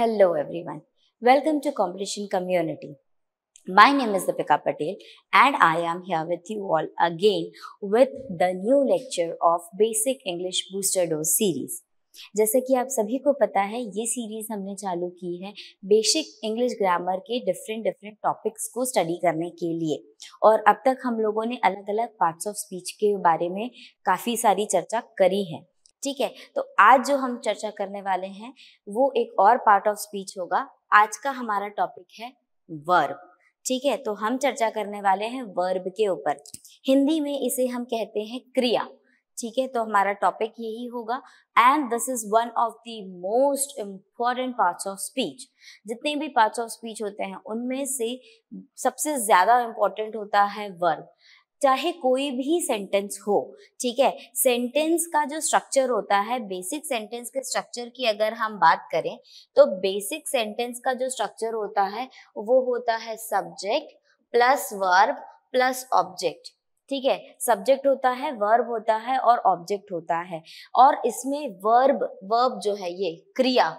Hello everyone. Welcome to Competition Community. My name is Deepika Patel and I am here with you all again with the new lecture of Basic English Booster Dose series. जैसा कि आप सभी को पता है ये series हमने चालू की है बेसिक इंग्लिश ग्रामर के डिफरेंट डिफरेंट टॉपिक्स को स्टडी करने के लिए और अब तक हम लोगों ने अलग अलग पार्ट्स ऑफ स्पीच के बारे में काफ़ी सारी चर्चा करी है ठीक है तो आज जो हम चर्चा करने वाले हैं वो एक और पार्ट ऑफ स्पीच होगा आज का हमारा टॉपिक है वर्ब ठीक है तो हम चर्चा करने वाले हैं वर्ब के ऊपर हिंदी में इसे हम कहते हैं क्रिया ठीक है तो हमारा टॉपिक यही होगा and this is one of the most important parts of speech जितने भी पार्ट्स ऑफ स्पीच होते हैं उनमें से सबसे ज्यादा इम्पॉर्टेंट होता है वर्ब चाहे कोई भी सेंटेंस हो ठीक है सेंटेंस का जो स्ट्रक्चर होता है बेसिक सेंटेंस के स्ट्रक्चर की अगर हम बात करें तो बेसिक सेंटेंस का जो स्ट्रक्चर होता है वो होता है subject plus verb plus object ठीक है सब्जेक्ट होता है वर्ब होता है और ऑब्जेक्ट होता है और इसमें वर्ब वर्ब जो है ये क्रिया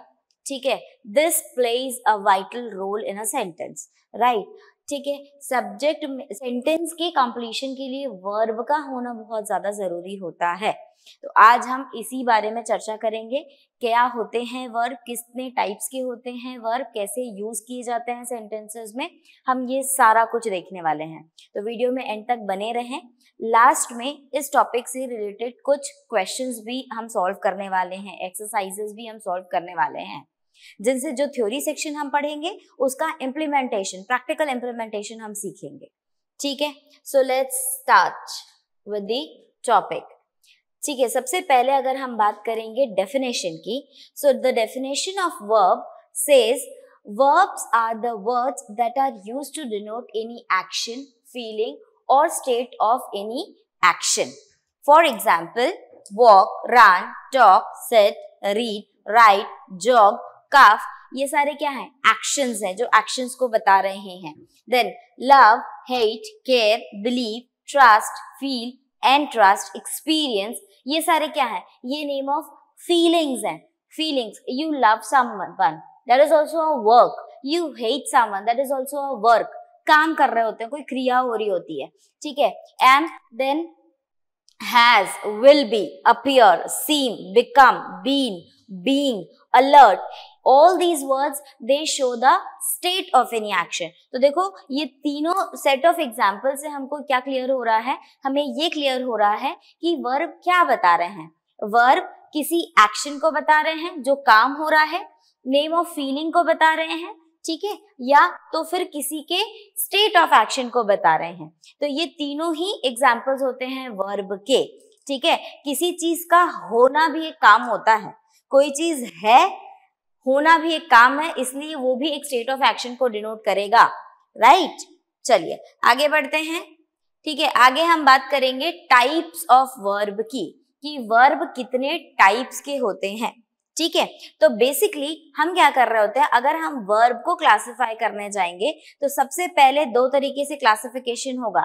ठीक है this plays a vital role in a sentence right ठीक है सब्जेक्ट में सेंटेंस के कंप्लीशन के लिए वर्ब का होना बहुत ज़्यादा ज़रूरी होता है तो आज हम इसी बारे में चर्चा करेंगे क्या होते हैं वर्ब कितने टाइप्स के होते हैं वर्ब कैसे यूज़ किए जाते हैं सेंटेंसेस में हम ये सारा कुछ देखने वाले हैं तो वीडियो में एंड तक बने रहें लास्ट में इस टॉपिक से रिलेटेड कुछ क्वेश्चंस भी हम सॉल्व करने वाले हैं एक्सरसाइजेस भी हम सॉल्व करने वाले हैं जिनसे जो थ्योरी सेक्शन हम पढ़ेंगे उसका इम्प्लीमेंटेशन प्रैक्टिकल इम्प्लीमेंटेशन हम सीखेंगे ठीक है so let's start with the topic ठीक है सबसे पहले अगर हम बात करेंगे डेफिनेशन की so the definition of verb says verbs are the words that are use to denote any action feeling और state of any action for example walk run talk set read write jog cough ये सारे क्या है actions है जो actions को बता रहे हैं then love hate care believe trust feel and trust experience ये सारे क्या है ये नेम ऑफ फीलिंग्स है feelings you love someone that is also a work you hate someone that is also a work काम कर रहे होते हैं कोई क्रिया हो रही होती है ठीक है and then has will be appear seem become been being alert all these words they show the state of any action तो देखो ये तीनों सेट ऑफ एग्जाम्पल से हमको क्या क्लियर हो रहा है हमें ये क्लियर हो रहा है कि वर्ब क्या बता रहे हैं वर्ब किसी एक्शन को बता रहे हैं जो काम हो रहा है नेम ऑफ फीलिंग को बता रहे हैं ठीक है या तो फिर किसी के स्टेट ऑफ एक्शन को बता रहे हैं तो ये तीनों ही एग्जाम्पल्स होते हैं वर्ब के ठीक है किसी चीज का होना भी एक काम होता है कोई चीज है होना भी एक काम है इसलिए वो भी एक स्टेट ऑफ एक्शन को डिनोट करेगा राइट चलिए आगे बढ़ते हैं ठीक है आगे हम बात करेंगे टाइप्स ऑफ वर्ब की कि वर्ब कितने टाइप्स के होते हैं ठीक है तो बेसिकली हम क्या कर रहे होते हैं अगर हम वर्ब को क्लासिफाई करने जाएंगे तो सबसे पहले दो तरीके से क्लासिफिकेशन होगा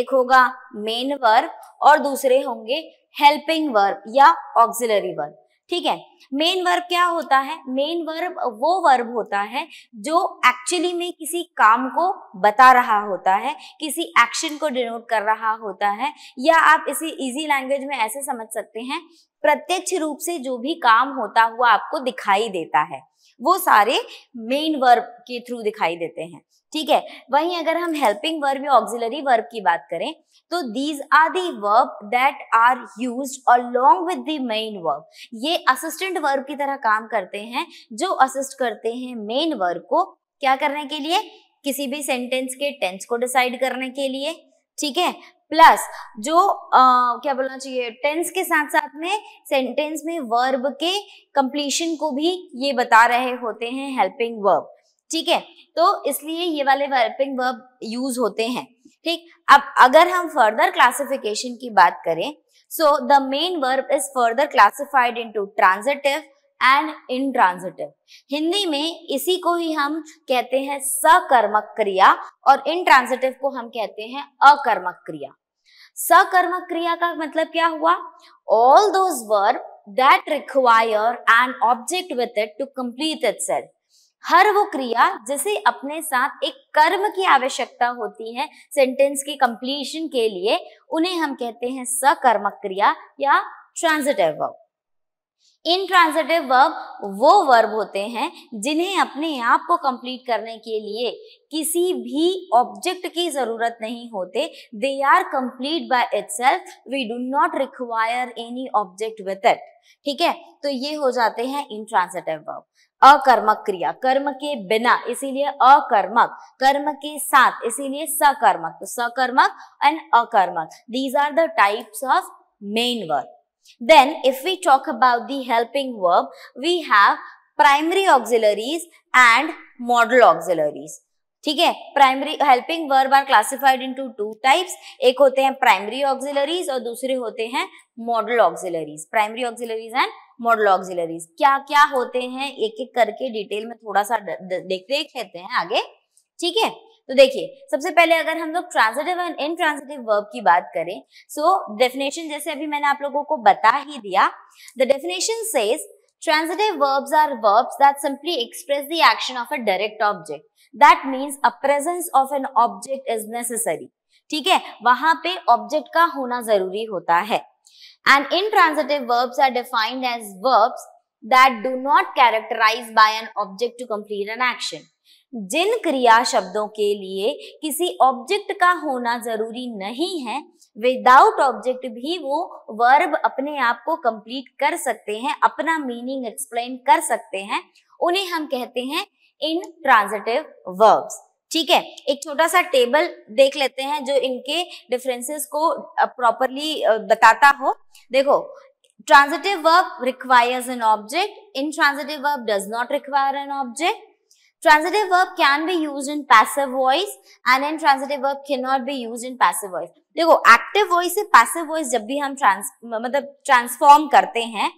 एक होगा मेन वर्ब और दूसरे होंगे हेल्पिंग वर्ब या ऑक्सिलरी वर्ब ठीक है मेन वर्ब क्या होता है मेन वर्ब वो वर्ब होता है जो एक्चुअली में किसी काम को बता रहा होता है किसी एक्शन को डिनोट कर रहा होता है या आप इसे इजी लैंग्वेज में ऐसे समझ सकते हैं प्रत्यक्ष रूप से जो भी काम होता हुआ आपको दिखाई देता है वो सारे मेन वर्ब के थ्रू दिखाई देते हैं ठीक है वहीं अगर हम हेल्पिंग वर्ब या ऑक्सिलरी वर्ब की बात करें तो these are the verb that are use along with the main verb ये असिस्टेंट वर्ब की तरह काम करते हैं जो असिस्ट करते हैं मेन वर्ब को क्या करने के लिए किसी भी सेंटेंस के टेंस को डिसाइड करने के लिए ठीक है प्लस जो आ, क्या बोलना चाहिए टेंस के साथ साथ में सेंटेंस में वर्ब के कंप्लीशन को भी ये बता रहे होते हैं हेल्पिंग वर्ब ठीक है तो इसलिए ये वाले वर्पिंग वर्ब यूज होते हैं ठीक अब अगर हम फर्दर क्लासिफिकेशन की बात करें so the main verb is further classified into transitive and intransitive Hindi में इसी को ही हम कहते हैं सकर्मक क्रिया और इनट्रांजिटिव को हम कहते हैं अकर्मक क्रिया सकर्मक क्रिया का मतलब क्या हुआ all those verb that require an object with it to complete itself हर वो क्रिया जिसे अपने साथ एक कर्म की आवश्यकता होती है सेंटेंस की कंप्लीशन के लिए उन्हें हम कहते हैं सकर्मक क्रिया या transitive verb intransitive verb वो वर्ब होते हैं जिन्हें अपने आप को कंप्लीट करने के लिए किसी भी ऑब्जेक्ट की जरूरत नहीं होते they are complete by it we do not require any object with it ठीक है तो ये हो जाते हैं इन ट्रांजिटिव वर्ब अकर्मक क्रिया कर्म के बिना इसीलिए अकर्मक कर्म के साथ इसीलिए सकर्मक तो सकर्मक एंड अकर्मक these are the types of main verb then if we talk about the helping verb we have primary auxiliaries and modal auxiliaries ठीक है primary helping verb are classified into two types एक होते हैं primary auxiliaries और दूसरे होते हैं modal auxiliaries primary auxiliaries and modal auxiliaries क्या क्या होते हैं एक एक करके डिटेल में थोड़ा सा देख देख लेते हैं आगे ठीक है तो देखिए सबसे पहले अगर हम लोग transitive and in intransitive verb की बात करें सो so, डेफिनेशन जैसे अभी मैंने आप लोगों को बता ही दिया the definition says Transitive verbs are verbs that simply express the action of a direct object that means a presence of an object is necessary ठीक है वहां पे ऑब्जेक्ट का होना जरूरी होता है And intransitive verbs are defined as verbs that do not characterize by an object to complete an action. जिन क्रिया शब्दों के लिए किसी ऑब्जेक्ट का होना जरूरी नहीं है विदाउट ऑब्जेक्ट भी वो वर्ब अपने आप को कंप्लीट कर सकते हैं अपना मीनिंग एक्सप्लेन कर सकते हैं उन्हें हम कहते हैं इन ट्रांजिटिव वर्ब्स ठीक है एक छोटा सा टेबल देख लेते हैं जो इनके डिफरेंसेस को प्रॉपरली बताता हो देखो transitive verb requires an object intransitive verb does not require an object transitive verb can be use in passive voice and intransitive verb can not be use in passive voice देखो active voice से passive voice जब भी हम trans मतलब transform करते हैं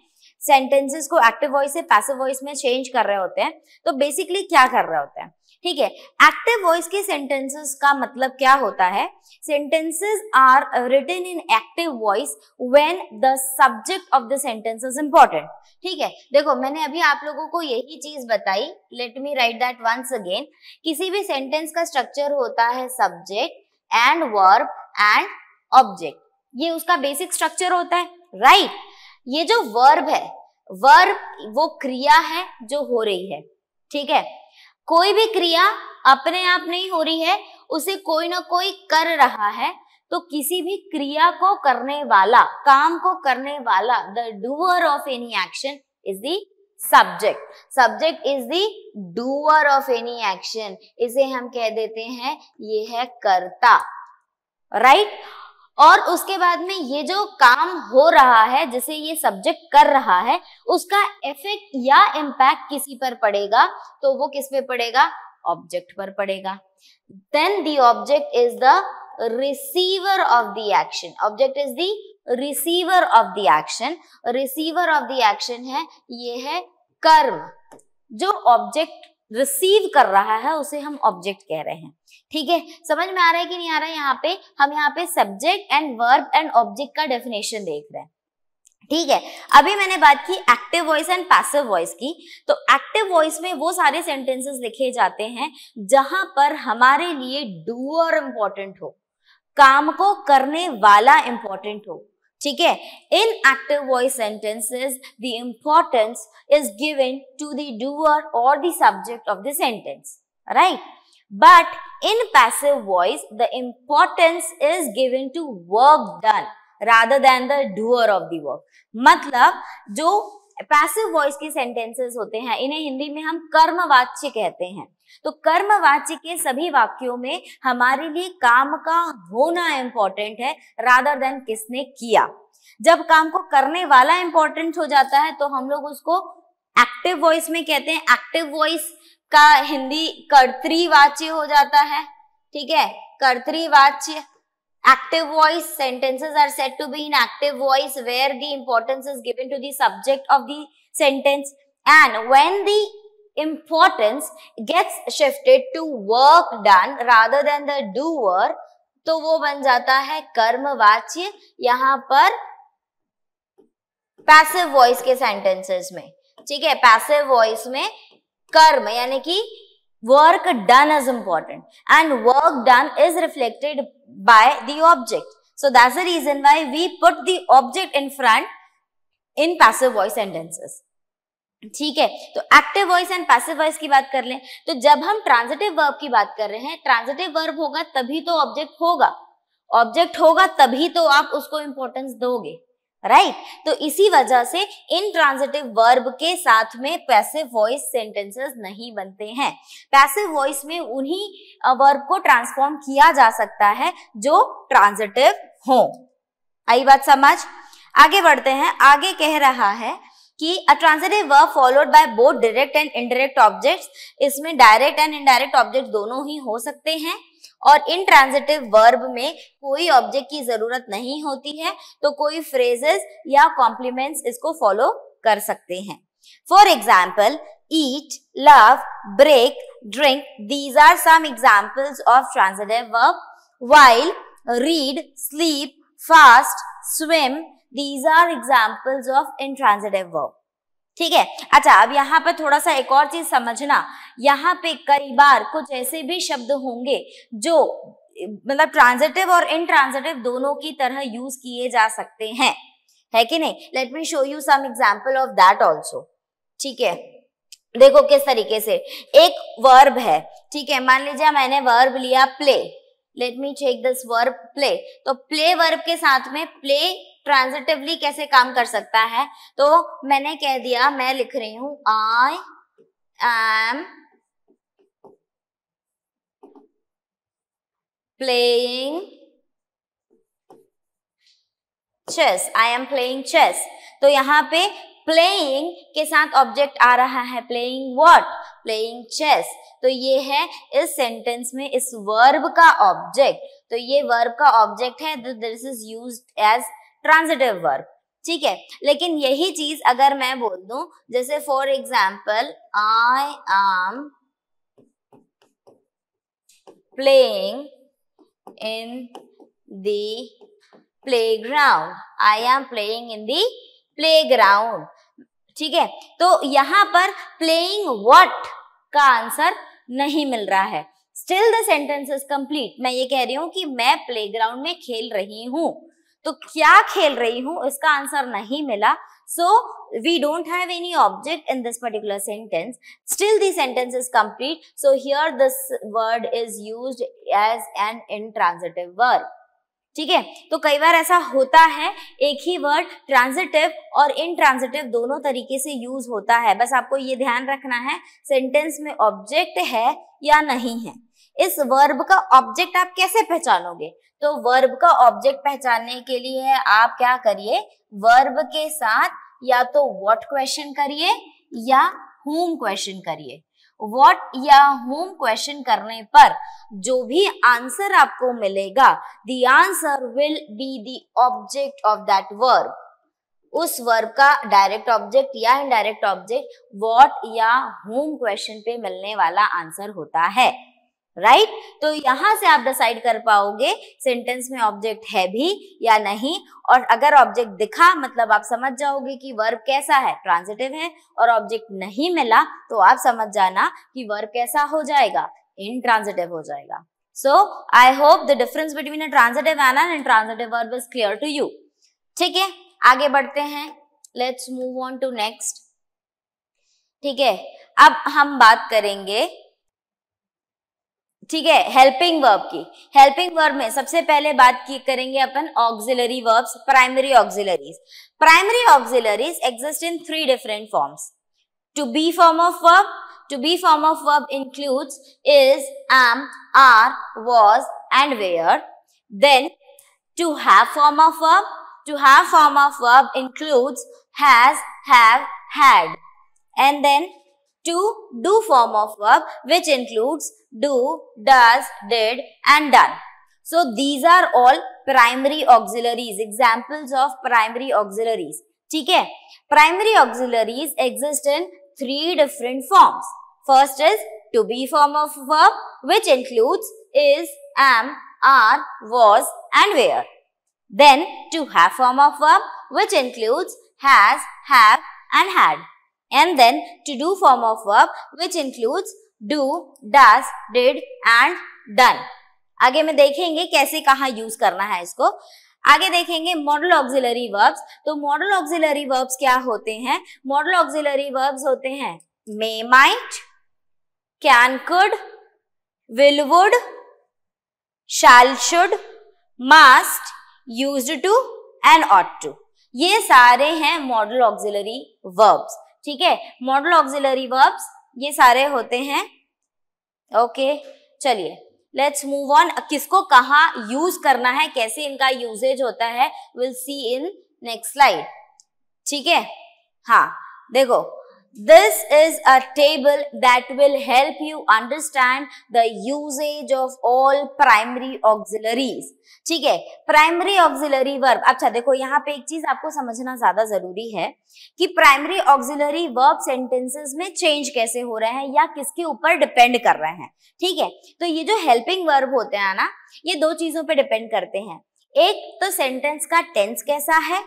sentences को active voice से पैसिव वॉइस में चेंज कर रहे होते हैं तो बेसिकली क्या कर रहे होते हैं ठीक है एक्टिव वॉइस के सेंटेंसेस का मतलब क्या होता है sentences are written in active voice when the subject of the sentence is important ठीक है देखो मैंने अभी आप लोगों को यही चीज बताई let me write that once again किसी भी सेंटेंस का स्ट्रक्चर होता है subject and verb and object ये उसका बेसिक स्ट्रक्चर होता है राइट right? ये जो वर्ब है वर्ब वो क्रिया है जो हो रही है ठीक है कोई भी क्रिया अपने आप नहीं हो रही है उसे कोई ना कोई कर रहा है तो किसी भी क्रिया को करने वाला काम को करने वाला the doer of any action is the subject subject is the doer of any action इसे हम कह देते हैं ये है कर्ता राइट right? और उसके बाद में ये जो काम हो रहा है जैसे ये सब्जेक्ट कर रहा है उसका इफेक्ट या इम्पैक्ट किसी पर पड़ेगा तो वो किस पे पड़ेगा ऑब्जेक्ट पर पड़ेगा then the object is the receiver of the action object is the receiver of the action receiver of the action है ये है कर्म जो ऑब्जेक्ट रिसीव कर रहा है उसे हम ऑब्जेक्ट कह रहे हैं ठीक है समझ में आ रहा है कि नहीं आ रहा है यहाँ पे हम यहाँ पे subject and verb and object का डेफिनेशन देख रहे हैं ठीक है अभी मैंने बात की active voice and passive voice की तो एक्टिव वॉइस में वो सारे सेंटेंसेस लिखे जाते हैं जहां पर हमारे लिए डूअर इंपॉर्टेंट हो काम को करने वाला इंपॉर्टेंट हो ठीक है in active voice sentences the importance is given to the doer और the subject of the sentence right but in passive voice the importance is given to work done rather than the doer of the work मतलब जो passive voice के sentences होते हैं इन्हें हिंदी में हम कर्मवाच्य कहते हैं तो कर्मवाच्य के सभी वाक्यों में हमारे लिए काम का होना इंपॉर्टेंट है रादर देन किसने किया जब काम को करने वाला इंपॉर्टेंट हो जाता है तो हम लोग उसको एक्टिव वॉइस में कहते हैं एक्टिव वॉइस का हिंदी कर्तरीवाच्य हो जाता है ठीक है कर्तरीवाच्य active voice sentences are set to be in active voice where the importance is given to the subject of the sentence and when the importance gets shifted to work done rather than the doer तो वो बन जाता है कर्मवाच्य यहां पर passive voice के sentences में ठीक है पैसिव वॉइस में कर्म यानी कि work done is important and work done is reflected by the object so that's the reason why we put the object in front in passive voice sentences ठीक है तो active voice and passive voice की बात कर लें तो जब हम ट्रांजिटिव वर्ब की बात कर रहे हैं ट्रांजिटिव वर्ब होगा तभी तो ऑब्जेक्ट होगा ऑब्जेक्ट होगा तभी तो आप उसको इंपॉर्टेंस दोगे राइट right? तो इसी वजह से इन ट्रांजिटिव वर्ब के साथ में पैसिव वॉइस सेंटेंसेस नहीं बनते हैं पैसिव वॉइस में उन्हीं वर्ब को ट्रांसफॉर्म किया जा सकता है जो ट्रांजिटिव हो आई बात समझ आगे बढ़ते हैं आगे कह रहा है कि a transitive verb followed by both direct and indirect objects इसमें डायरेक्ट एंड इनडायरेक्ट ऑब्जेक्ट दोनों ही हो सकते हैं और इन ट्रांजिटिव वर्ब में कोई ऑब्जेक्ट की जरूरत नहीं होती है तो कोई फ्रेजेस या कॉम्प्लीमेंट्स इसको फॉलो कर सकते हैं for example eat love break drink these are some examples of transitive verb while read sleep fast swim these are examples of intransitive verb ठीक है अच्छा अब यहाँ पर थोड़ा सा एक और चीज समझना यहाँ पे कई बार कुछ ऐसे भी शब्द होंगे जो मतलब ट्रांजिटिव और इनट्रांजिटिव दोनों की तरह यूज किए जा सकते हैं है कि नहीं let me show you some example of that also ठीक है देखो किस तरीके से एक वर्ब है ठीक है मान लीजिए मैंने वर्ब लिया play let me check this verb play तो प्ले वर्ब के साथ में प्ले ट्रांजिटिवली कैसे काम कर सकता है तो मैंने कह दिया मैं लिख रही हूं I am playing chess I am playing chess तो यहाँ पे प्लेइंग के साथ ऑब्जेक्ट आ रहा है प्लेइंग व्हाट प्लेइंग चेस तो ये है इस सेंटेंस में इस वर्ब का ऑब्जेक्ट तो ये वर्ब का ऑब्जेक्ट है this is used as transitive verb ठीक है लेकिन यही चीज अगर मैं बोल दू जैसे for example I am playing in the playground I am playing in the playground ठीक है तो यहां पर प्लेइंग वट का आंसर नहीं मिल रहा है still the sentence is complete मैं ये कह रही हूं कि मैं प्ले ग्राउंड में खेल रही हूं तो क्या खेल रही हूं इसका आंसर नहीं मिला so we don't have any object in this particular sentence still the sentence is complete so here this word is use as an intransitive verb ठीक है तो कई बार ऐसा होता है एक ही वर्ड ट्रांजिटिव और इन इनट्रांजिटिव दोनों तरीके से यूज होता है बस आपको ये ध्यान रखना है सेंटेंस में ऑब्जेक्ट है या नहीं है इस वर्ब का ऑब्जेक्ट आप कैसे पहचानोगे तो वर्ब का ऑब्जेक्ट पहचानने के लिए आप क्या करिए वर्ब के साथ या तो व्हाट क्वेश्चन करिए या होम क्वेश्चन करिए वॉट या होम क्वेश्चन करने पर जो भी आंसर आपको मिलेगा the answer will be the object of that verb उस वर्ब का डायरेक्ट ऑब्जेक्ट या इनडायरेक्ट ऑब्जेक्ट वॉट या होम क्वेश्चन पे मिलने वाला आंसर होता है राइट right? तो यहां से आप डिसाइड कर पाओगे सेंटेंस में ऑब्जेक्ट है भी या नहीं और अगर ऑब्जेक्ट दिखा मतलब आप समझ जाओगे कि वर्ब कैसा है ट्रांजिटिव है और ऑब्जेक्ट नहीं मिला तो आप समझ जाना कि वर्ब कैसा हो जाएगा इनट्रांजिटिव हो जाएगा so I hope the difference between a transitive and an transitive verb is clear to you ठीक है आगे बढ़ते हैं let's move on to next ठीक है अब हम बात करेंगे ठीक है हेल्पिंग वर्ब की हेल्पिंग वर्ब में सबसे पहले बात की करेंगे अपन auxiliary verbs primary auxiliaries primary auxiliaries exist in three different forms to be form of verb to be form of verb includes is am are was and were then to have form of verb to have form of verb includes has have had and then to do form of verb which includes do, does, did and done. So these are all primary auxiliaries, examples of primary auxiliaries. Okay. Primary auxiliaries exist in three different forms. First is to be form of verb which includes is, am, are, was and were. Then to have form of verb which includes has, have and had. and then to do form of verb which includes do, does, did and done. आगे में देखेंगे कैसे कहाँ use करना है इसको आगे देखेंगे मॉडल ऑक्सिलरी वर्ब्स तो मॉडल ऑक्सिलरी वर्ब्स क्या होते हैं मॉडल ऑक्सिलरी वर्ब्स होते हैं may might can could will would shall should must use to and ought to ये सारे हैं मॉडल ऑक्सिलरी वर्ब्स ठीक है मॉडल ऑक्सिलरी वर्ब्स ये सारे होते हैं ओके चलिए लेट्स मूव ऑन किसको कहा यूज करना है कैसे इनका यूजेज होता है will see in next slide ठीक है हाँ देखो This is a table that will help you understand the usage of all primary auxiliaries. ठीक है प्राइमरी ऑक्सिलरी वर्ब अच्छा देखो यहाँ पे एक चीज आपको समझना ज्यादा जरूरी है कि प्राइमरी ऑक्सिलरी वर्ब सेंटेंसेस में चेंज कैसे हो रहे हैं या किसके ऊपर डिपेंड कर रहे हैं ठीक है तो ये जो हेल्पिंग वर्ब होते हैं ना ये दो चीजों पे डिपेंड करते हैं एक तो सेंटेंस का टेंस कैसा है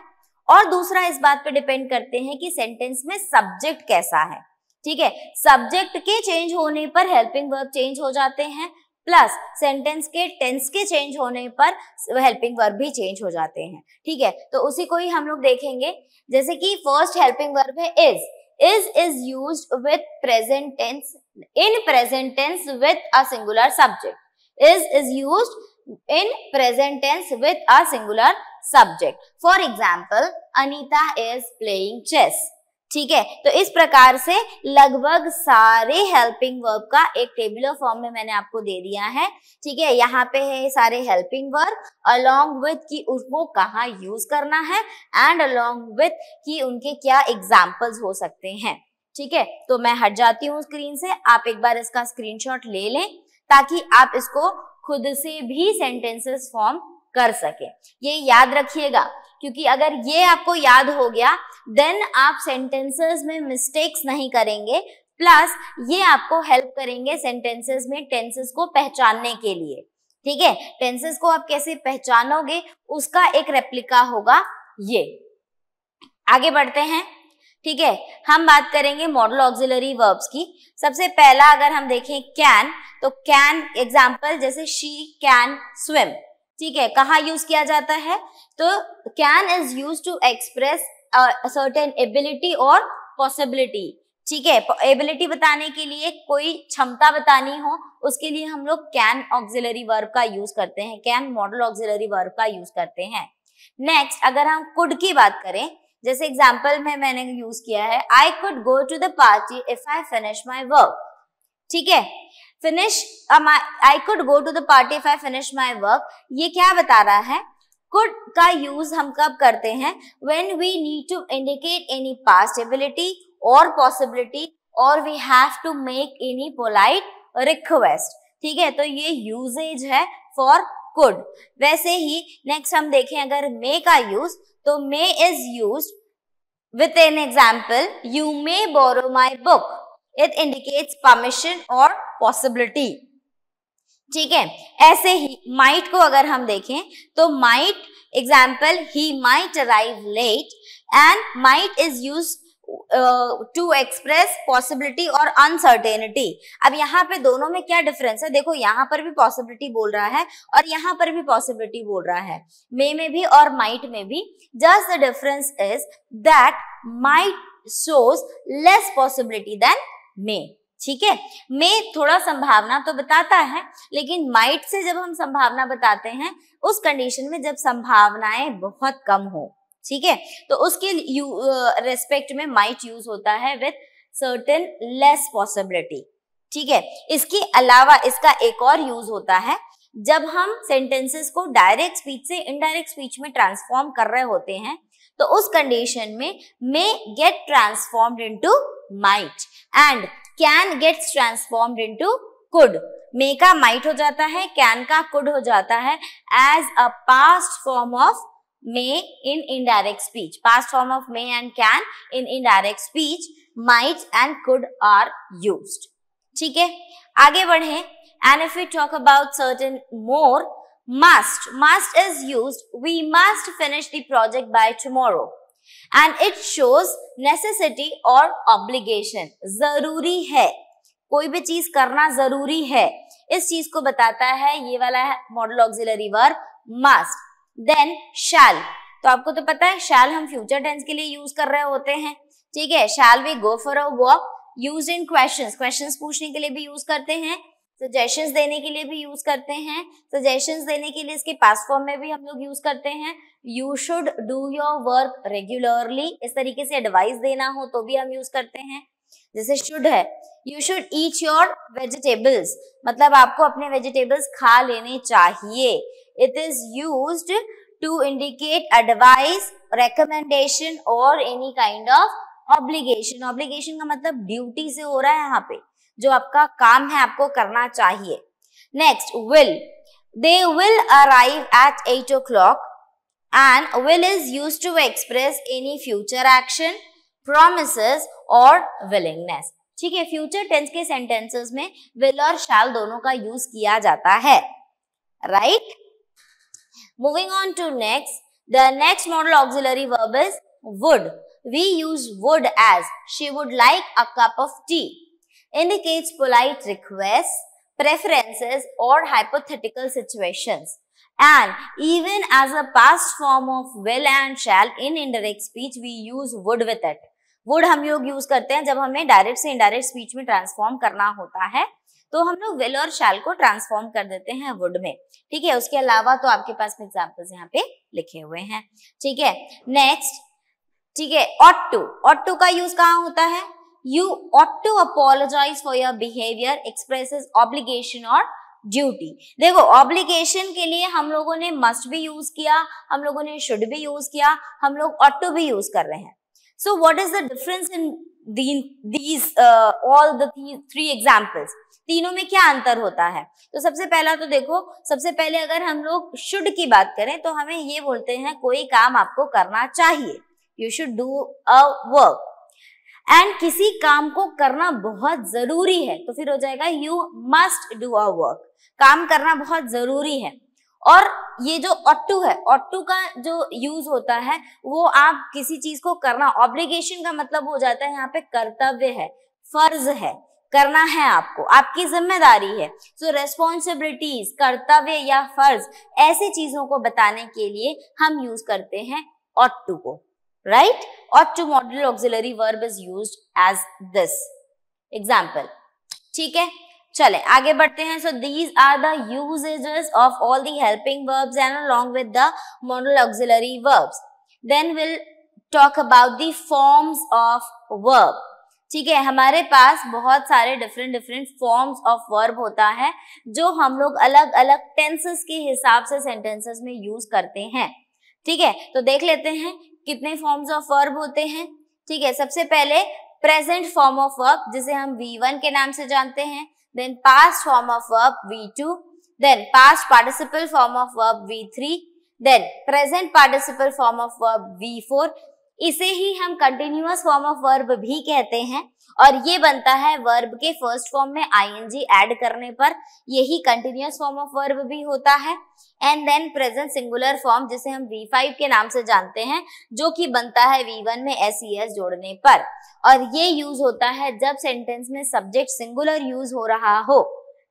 और दूसरा इस बात पे डिपेंड करते हैं कि सेंटेंस में सब्जेक्ट कैसा है ठीक है सब्जेक्ट के चेंज होने पर हेल्पिंग वर्ब चेंज हो जाते हैं प्लस सेंटेंस के टेंस के चेंज होने पर हेल्पिंग वर्ब भी चेंज हो जाते हैं ठीक है तो उसी को ही हम लोग देखेंगे जैसे कि फर्स्ट हेल्पिंग वर्ब है is is is use with present tense in present tense with a singular subject is is use in present tense with a singular subject for example Anita is playing chess ठीक है तो इस प्रकार से लगभग सारे helping verb का एक टेबुलर फॉर्म में मैंने आपको दे दिया है ठीक है यहाँ पे है सारे हेल्पिंग वर्ब अलोंग विथ कि उसको कहाँ यूज करना है एंड अलोंग विथ कि उनके क्या एग्जाम्पल्स हो सकते हैं ठीक है तो मैं हट जाती हूँ स्क्रीन से आप एक बार इसका स्क्रीनशॉट ले लें ताकि आप इसको खुद से भी सेंटेंसेस फॉर्म कर सके ये याद रखिएगा क्योंकि अगर ये आपको याद हो गया देन आप सेंटेंसेस में मिस्टेक्स नहीं करेंगे प्लस ये आपको हेल्प करेंगे सेंटेंसेस में टेंसेस को पहचानने के लिए ठीक है टेंसेस को आप कैसे पहचानोगे उसका एक रेप्लिका होगा ये आगे बढ़ते हैं ठीक है हम बात करेंगे मॉडल ऑक्सिलरी वर्ब्स की सबसे पहला अगर हम देखें कैन तो कैन एग्जाम्पल जैसे शी कैन स्विम ठीक है कहा यूज किया जाता है तो can is use to express certain ability और पॉसिबिलिटी ठीक है एबिलिटी बताने के लिए कोई क्षमता बतानी हो उसके लिए हम लोग कैन ऑक्सिलरी वर्ब का यूज करते हैं कैन मॉडल ऑक्सिलरी वर्ब का यूज करते हैं नेक्स्ट अगर हम कुड की बात करें जैसे एग्जाम्पल में मैंने यूज किया है I could go to the party if I finish my work ठीक है finish I could go to the party if I finish my work ये क्या बता रहा है कुड का यूज हम कब करते हैं when we need to indicate any past ability और पॉसिबिलिटी और we have to make any polite request ठीक है तो ये यूजेज है फॉर कुड वैसे ही नेक्स्ट हम देखें अगर मे का यूज तो may is use with an example you may borrow my book it indicates permission और पॉसिबिलिटी ठीक है ऐसे ही माइट को अगर हम देखें तो might example he might arrive late and might is use to express possibility और अनसर्टेनिटी अब यहाँ पे दोनों में क्या डिफरेंस है देखो यहाँ पर भी पॉसिबिलिटी बोल रहा है और यहाँ पर भी पॉसिबिलिटी बोल रहा है मे में भी और माइट में भी just the difference is that might shows less possibility than may ठीक है में थोड़ा संभावना तो बताता है लेकिन माइट से जब हम संभावना बताते हैं उस कंडीशन में जब संभावनाएं बहुत कम हो ठीक है तो उसके रेस्पेक्ट में माइट यूज होता है विथ सर्टेन लेस पॉसिबिलिटी ठीक है इसके अलावा इसका एक और यूज होता है जब हम सेंटेंसेस को डायरेक्ट स्पीच से इनडायरेक्ट स्पीच में ट्रांसफॉर्म कर रहे होते हैं तो उस कंडीशन में may get transformed into might and can gets transformed into could may का माइट हो जाता है कैन का कुड हो जाता है as a past form of may in indirect speech past form of may and can in indirect speech might and could are use ठीक है आगे बढ़े and if you talk about certain more must must is use we must finish the project by tomorrow and it shows necessity और obligation जरूरी है कोई भी चीज करना जरूरी है इस चीज को बताता है ये वाला है modal auxiliary verb must then shall तो आपको तो पता है शैल हम फ्यूचर टेंस के लिए यूज कर रहे होते हैं ठीक है shall we go for a walk use in question question पूछने के लिए भी यूज करते हैं सजेशंस देने के लिए भी यूज करते हैं सजेशंस देने के लिए इसके पास फॉर्म में भी हम लोग यूज करते हैं you should do your work regularly इस तरीके से एडवाइस देना हो तो भी हम यूज करते हैं जैसे शुड है you should eat your vegetables मतलब आपको अपने वेजिटेबल्स खा लेने चाहिए it is use to indicate advice recommendation और any kind of obligation obligation का मतलब ड्यूटी से हो रहा है यहाँ पे जो आपका काम है आपको करना चाहिए next will they will arrive at at o'clock and will is use to express any future action promise और विलिंगनेस ठीक है फ्यूचर टेंस के सेंटेंसेस में विल और शाल दोनों का यूज किया जाता है right moving on to next the next modal auxiliary verb is would we use would as she would like a cup of tea indicates polite requests, preferences or hypothetical situations. And even as a past form of will and shall in indirect speech, we use would with it. Would हम लोग use करते हैं जब हमें direct से indirect speech में transform करना होता है तो हम लोग विल और शैल को ट्रांसफॉर्म कर देते हैं वुड में ठीक है उसके अलावा तो आपके पास में एग्जाम्पल्स यहाँ पे लिखे हुए हैं ठीक है नेक्स्ट ठीक है ऑट टू ऑट टू का यूज कहाँ होता है you ought to apologize for your behavior expresses obligation or duty देखो ऑब्लिगेशन के लिए हम लोगों ने मस्ट भी यूज किया हम लोगों ने शुड भी यूज किया हम लोग ऑट टू भी यूज कर रहे हैं so what is the difference in these all the three examples तीनों में क्या अंतर होता है तो सबसे पहला तो देखो सबसे पहले अगर हम लोग शुड की बात करें तो हमें ये बोलते हैं कोई काम आपको करना चाहिए you should do a work and किसी काम को करना बहुत जरूरी है तो फिर हो जाएगा you must do a work काम करना बहुत जरूरी है और ये जो ऑटो है ऑटू का जो यूज होता है वो आप किसी चीज को करना ऑब्लिगेशन का मतलब हो जाता है यहाँ पे कर्तव्य है फर्ज है करना है आपको आपकी जिम्मेदारी है सो रेस्पॉन्सिबिलिटीज कर्तव्य या फर्ज ऐसी चीजों को बताने के लिए हम यूज करते हैं ऑटो को right? or to modal auxiliary verb is used as this. Example. theek hai chale aage badhte hain so these are the usages of all the helping verbs and along with the modal auxiliary verbs. Then we'll talk about the forms of verb. ठीक है हमारे पास बहुत सारे different different forms of verb होता है जो हम लोग अलग अलग टेंसेस के हिसाब से सेंटेंसेस में यूज करते हैं ठीक है तो देख लेते हैं कितने फॉर्म्स ऑफ वर्ब होते हैं ठीक है सबसे पहले प्रेजेंट फॉर्म ऑफ वर्ब जिसे हम वी वन के नाम से जानते हैं then past form of verb V two then past participle form of verb V three then present participle form of verb V four इसे ही हम कंटिन्यूस फॉर्म ऑफ वर्ब भी कहते हैं और ये बनता है वर्ब के फर्स्ट फॉर्म में आईएनजी ऐड करने पर यही कंटिन्यूस फॉर्म ऑफ वर्ब भी होता है and then present singular form जिसे हम वी फाइव के नाम से जानते हैं जो कि बनता है वी वन में एस एस e जोड़ने पर और ये यूज होता है जब सेंटेंस में सब्जेक्ट सिंगुलर यूज हो रहा हो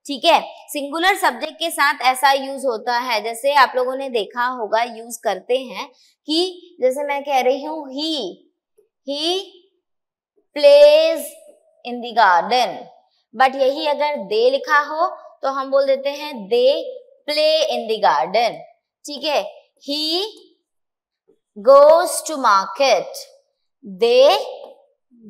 ठीक है सिंगुलर सब्जेक्ट के साथ ऐसा यूज होता है जैसे आप लोगों ने देखा होगा यूज करते हैं कि जैसे मैं कह रही हूं he he plays in the garden but यही अगर दे लिखा हो तो हम बोल देते हैं they play in the garden ठीक है he goes to market they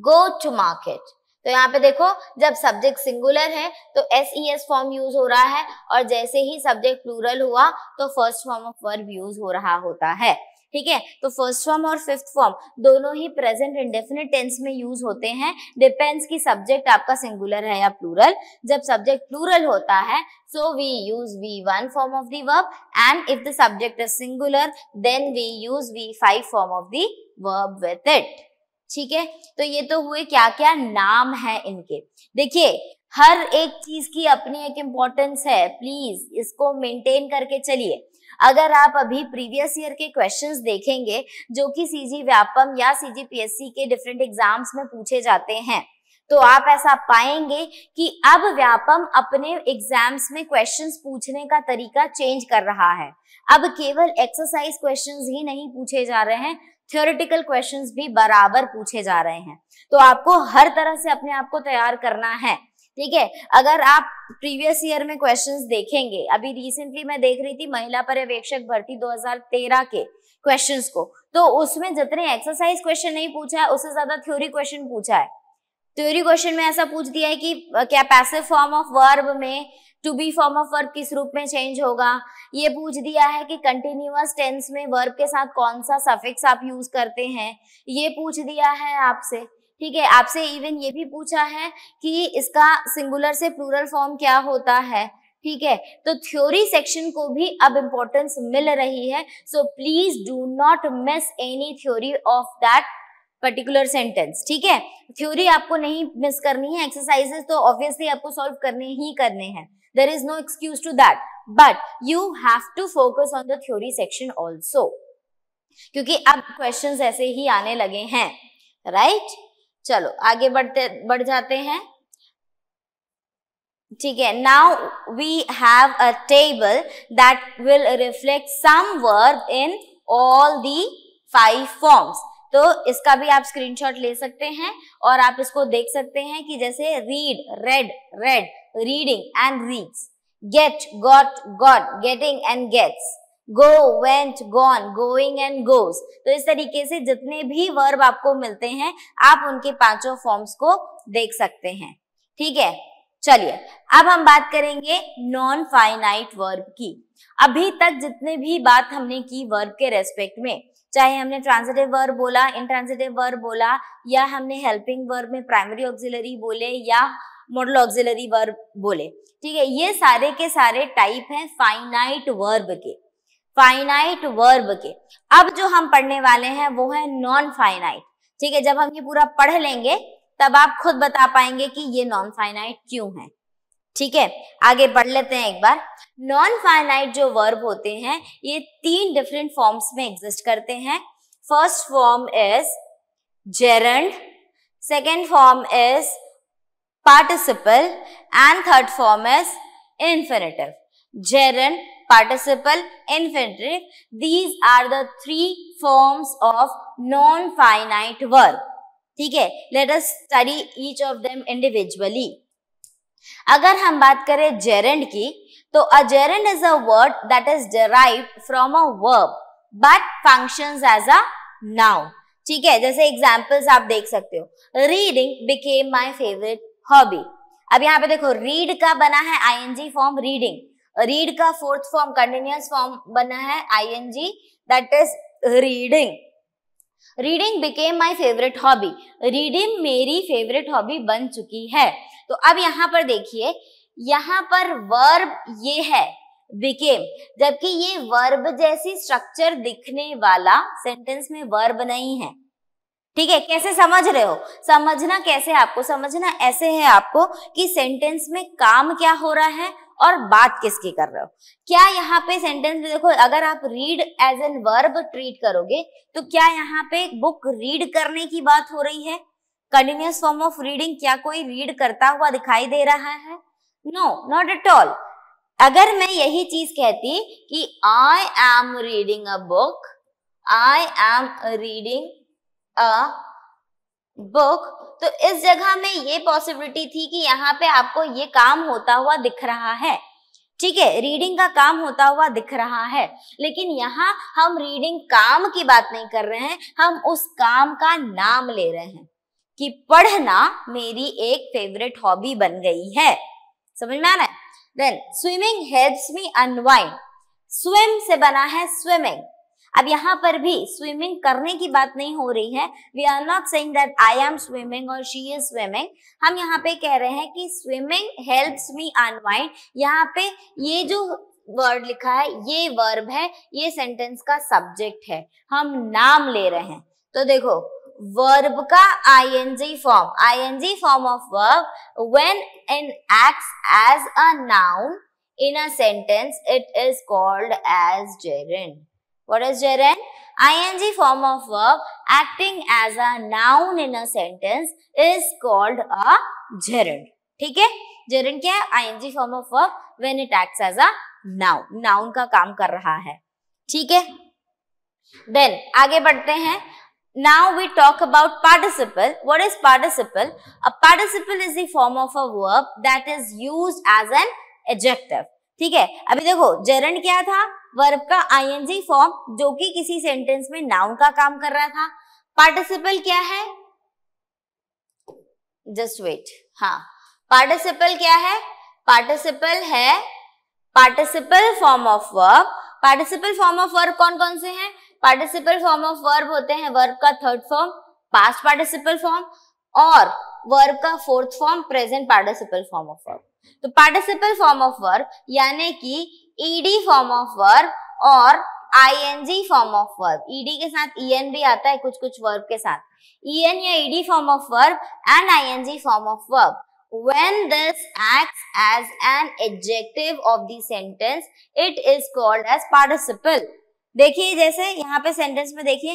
go to market तो यहाँ पे देखो जब सब्जेक्ट सिंगुलर है तो एस ई एस फॉर्म यूज हो रहा है और जैसे ही सब्जेक्ट प्लूरल हुआ तो first form of verb use हो रहा होता है ठीक है तो फर्स्ट फॉर्म और फिफ्थ फॉर्म दोनों ही प्रेजेंट इंडेफिनेट टेंस में यूज होते हैं डिपेंड्स कि सब्जेक्ट आपका सिंगुलर है या प्लूरल जब सब्जेक्ट प्लूरल होता है so use V one form of the verb and if the subject is singular then we use V five form of the verb with it ठीक है तो ये तो हुए क्या क्या नाम है इनके देखिए हर एक चीज की अपनी एक इम्पोर्टेंस है प्लीज इसको मेंटेन करके चलिए अगर आप अभी प्रीवियस ईयर के क्वेश्चंस देखेंगे जो कि सीजी व्यापम या सीजी के डिफरेंट एग्जाम्स में पूछे जाते हैं तो आप ऐसा पाएंगे कि अब व्यापम अपने एग्जाम्स में क्वेश्चंस पूछने का तरीका चेंज कर रहा है अब केवल एक्सरसाइज क्वेश्चंस ही नहीं पूछे जा रहे हैं थियोरिटिकल क्वेश्चन भी बराबर पूछे जा रहे हैं तो आपको हर तरह से अपने आप को तैयार करना है ठीक है अगर आप प्रीवियस ईयर में क्वेश्चंस देखेंगे अभी रिसेंटली मैं देख रही थी महिला पर्यवेक्षक भर्ती 2013 के क्वेश्चंस को तो उसमें जितने एक्सरसाइज क्वेश्चन नहीं पूछा है उससे ज्यादा थ्योरी क्वेश्चन पूछा है थ्योरी क्वेश्चन में ऐसा पूछ दिया है कि क्या पैसिव फॉर्म ऑफ वर्ब में to be form of verb किस रूप में चेंज होगा ये पूछ दिया है कि कंटिन्यूस टेंस में वर्ब के साथ कौन सा सफिक्स आप यूज करते हैं ये पूछ दिया है आपसे ठीक है आपसे इवन ये भी पूछा है कि इसका सिंगुलर से प्लूरल फॉर्म क्या होता है ठीक है तो थ्योरी सेक्शन को भी अब इम्पोर्टेंस मिल रही है so please do not miss any theory of that particular sentence ठीक है थ्योरी आपको नहीं मिस करनी है एक्सरसाइजेस तो ऑब्वियसली आपको सॉल्व करने ही करने हैं There is no excuse to that. But you have to focus on the theory section also. क्योंकि अब questions ऐसे ही आने लगे हैं right? चलो आगे बढ़ते बढ़ जाते हैं ठीक है now we have a table that will reflect some verb in all the five forms तो इसका भी आप स्क्रीनशॉट ले सकते हैं और आप इसको देख सकते हैं कि जैसे read read read reading and reads. Get, got, got, getting and gets. go went gone going and goes तो इस तरीके से जितने भी वर्ब आपको मिलते हैं आप उनके पांचों फॉर्म्स को देख सकते हैं ठीक है चलिए अब हम बात करेंगे नॉन फाइनाइट वर्ब की अभी तक जितने भी बात हमने की वर्ब के रेस्पेक्ट में चाहे हमने ट्रांजिटिव वर्ब बोला इनट्रांजिटिव वर्ब बोला या हमने हेल्पिंग वर्ब में प्राइमरी ऑक्सिलरी बोले या मॉडल ऑक्सिलरी वर्ब बोले ठीक है ये सारे के सारे टाइप हैं फाइनाइट वर्ब के फाइनाइट वर्ब के अब जो हम पढ़ने वाले हैं वो है नॉन फाइनाइट ठीक है जब हम ये पूरा पढ़ लेंगे तब आप खुद बता पाएंगे कि ये नॉन फाइनाइट क्यों है ठीक है आगे बढ़ लेते हैं एक बार नॉन फाइनाइट जो वर्ब होते हैं ये तीन डिफरेंट फॉर्म्स में एग्जिस्ट करते हैं first form is gerund second form is participle and third form is infinitive. Gerund, participle, infinitive. These are the three forms of non-finite verb. ठीक है let us study each of them individually अगर हम बात करें gerund की तो a gerund is a word that is derive from a verb but functions as a noun ठीक है जैसे एग्जांपल्स आप देख सकते हो reading became my favourite hobby अब यहाँ पे देखो रीड का बना है जी फॉर्म रीडिंग रीड का फोर्थ फॉर्म कंटिन्यूस फॉर्म बना है I N G that is reading reading became my favourite hobby reading मेरी फेवरेट हॉबी बन चुकी है तो अब यहाँ पर देखिए यहाँ पर वर्ब ये है बिकेम जबकि ये वर्ब जैसी स्ट्रक्चर दिखने वाला सेंटेंस में वर्ब नहीं है ठीक है कैसे समझ रहे हो समझना कैसे आपको समझना ऐसे है आपको कि सेंटेंस में काम क्या हो रहा है और बात किसकी कर रहे हो क्या यहाँ पे सेंटेंस में देखो अगर आप read as an verb treat करोगे तो क्या यहाँ पे बुक रीड करने की बात हो रही है कंटिन्यूस फॉर्म ऑफ रीडिंग क्या कोई रीड करता हुआ दिखाई दे रहा है नो नॉट एट ऑल अगर मैं यही चीज कहती कि I am reading a book I am reading a book तो इस जगह में ये पॉसिबिलिटी थी कि यहाँ पे आपको ये काम होता हुआ दिख रहा है ठीक है रीडिंग का काम होता हुआ दिख रहा है लेकिन यहाँ हम रीडिंग काम की बात नहीं कर रहे हैं हम उस काम का नाम ले रहे हैं कि पढ़ना मेरी एक फेवरेट हॉबी बन गई है समझ में आना then swimming helps me unwind swim से बना है स्विमिंग अब यहाँ पर भी स्विमिंग करने की बात नहीं हो रही है we are not saying that I am swimming और शी इज स्विमिंग हम यहाँ पे कह रहे हैं कि स्विमिंग हेल्प्स मी अनवाइंड यहाँ पे ये जो वर्ड लिखा है ये वर्ब है ये सेंटेंस का सब्जेक्ट है हम नाम ले रहे हैं तो देखो वर्ब का I N G form I N G form of verb when in act as a noun in a sentence it is called as gerund What is gerund ing form of verb acting as a noun in a sentence is called a gerund. ठीक है gerund क्या है ing form of verb when it acts as a noun. Noun का काम कर रहा है ठीक है then आगे बढ़ते हैं Now we talk about participle. What is participle? A participle is the form of a verb that is used as an adjective. ठीक है अभी देखो जेरंड क्या था वर्ब का आईएनजी फॉर्म जो कि किसी सेंटेंस में नाउन का काम कर रहा था पार्टिसिपल क्या है जस्ट वेट हाँ पार्टिसिपल क्या है पार्टिसिपल है participle form of verb participle form of verb कौन कौन से हैं पार्टिसिपल फॉर्म ऑफ वर्ब होते हैं वर्ब का third form past participle form और वर्ब का fourth form present participle form of verb तो पार्टिसिपल फॉर्म ऑफ वर्ब यानी कि ईडी फॉर्म ऑफ वर्ब और ing form of verb ED के साथ en भी आता है कुछ कुछ वर्ब के साथ en या ED form of verb and ing form of verb when this acts as an adjective of the sentence it is called as participle देखिए जैसे यहाँ पे सेंटेंस में देखिए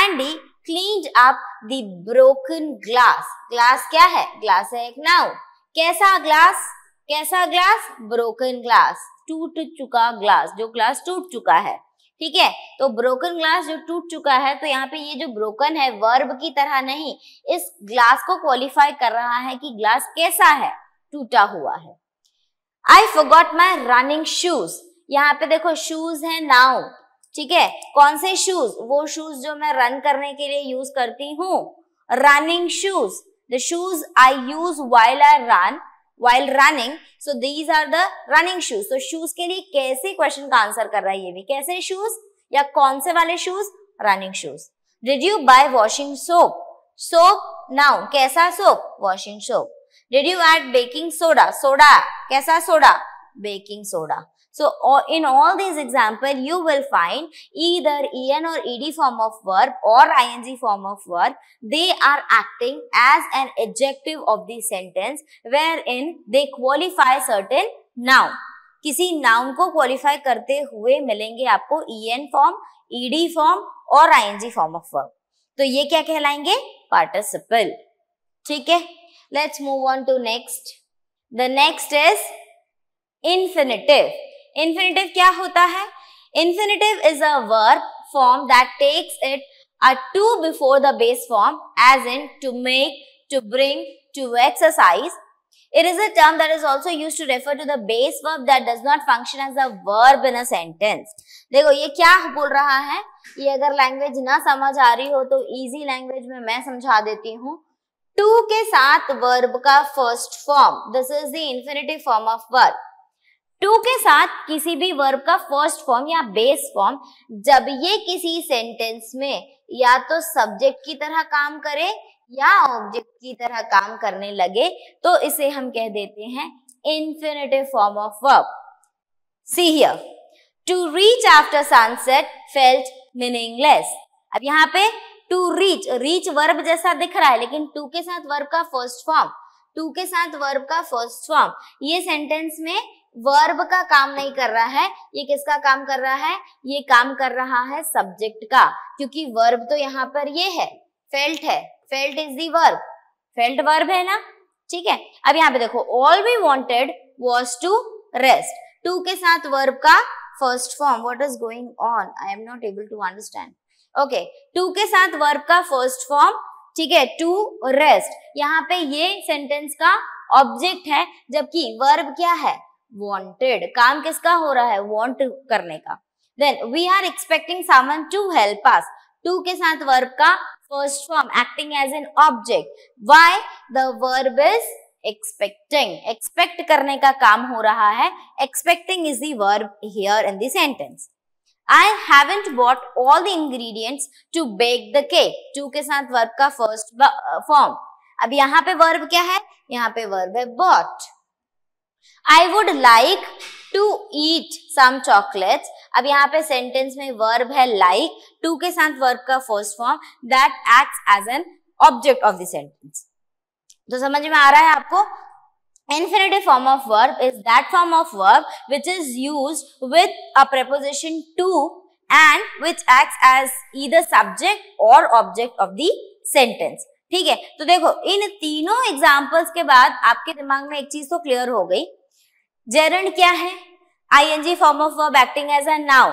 Andy cleaned up the broken glass glass क्या है glass है एक नाउ कैसा ग्लास कैसा ग्लास ब्रोकन ग्लास टूट चुका ग्लास जो ग्लास टूट चुका है ठीक है तो ब्रोकन ग्लास जो टूट चुका है तो यहाँ पे ये जो ब्रोकन है वर्ब की तरह नहीं इस ग्लास को क्वालिफाई कर रहा है कि ग्लास कैसा है टूटा हुआ है I forgot my running shoes यहाँ पे देखो शूज है नाउ ठीक है कौन से शूज वो शूज जो मैं रन करने के लिए यूज करती हूँ running shoes the shoes I use while I run while running so these are the running shoes so shoes के लिए कैसे question का answer कर रहा है ये भी कैसे shoes या कौन से वाले shoes running shoes did you buy washing soap soap now कैसा soap washing soap did you add baking soda soda कैसा soda baking soda So in all these example, you will find either en or ed form of verb or ing form of verb. They are acting as an adjective of the sentence wherein they qualify certain noun. किसी noun को qualify करते हुए मिलेंगे आपको E N form ED form और ING form of verb तो ये क्या कहलाएंगे पार्टिसिपल ठीक है let's move on to next the next is infinitive infinitive क्या होता है infinitive is a verb form that takes it a to before the base form as in to make to bring to exercise it is a term that is also use to refer to the base verb that does not function as a verb in a sentence देखो ये क्या बोल रहा है ये अगर language ना समझ आ रही हो तो इजी लैंग्वेज में मैं समझा देती हूँ टू के साथ वर्ब का first form this is the infinitive form of verb to के साथ किसी भी वर्ब का फर्स्ट फॉर्म या बेस फॉर्म जब ये किसी सेंटेंस में या तो सब्जेक्ट की तरह काम करे या ऑब्जेक्ट की तरह काम करने लगे तो इसे हम कह देते हैं infinitive form of verb see here to reach after sunset felt meaningless अब यहाँ पे टू रीच रीच वर्ब जैसा दिख रहा है लेकिन टू के साथ वर्ब का फर्स्ट फॉर्म टू के साथ वर्ब का फर्स्ट फॉर्म ये सेंटेंस में वर्ब का काम नहीं कर रहा है ये किसका काम कर रहा है ये काम कर रहा है सब्जेक्ट का क्योंकि वर्ब तो यहाँ पर ये है फेल्ट है felt is the verb felt verb है ना ठीक है अब यहाँ पे देखो all we wanted was to rest to के साथ वर्ब का first form what is going on I am not able to understand okay to के साथ वर्ब का फर्स्ट फॉर्म ठीक है टू रेस्ट यहाँ पे ये सेंटेंस का ऑब्जेक्ट है जबकि वर्ब क्या है वॉन्टेड काम किसका हो रहा है वॉन्ट करने का then we are expecting someone to help us to के साथ वर्ब का first form acting as an object why the verb is expecting expect करने का काम हो रहा है expecting is verb here in sentence sentence I haven't bought all the ingredients to bake the cake to के साथ verb का first form अब यहाँ पे वर्ब क्या है यहाँ पे वर्ब है bought I would like to eat some chocolates. अब यहाँ पे sentence में verb है like like, के साथ verb का first form that acts as an object of the sentence. तो समझ में आ रहा है आपको infinitive form of verb is that form of verb which is used with a preposition to and which acts as either subject or object of the sentence. ठीक है तो देखो इन तीनों एग्जाम्पल्स के बाद आपके दिमाग में एक चीज तो क्लियर हो गई जेरंड क्या है I G form of verb acting as a noun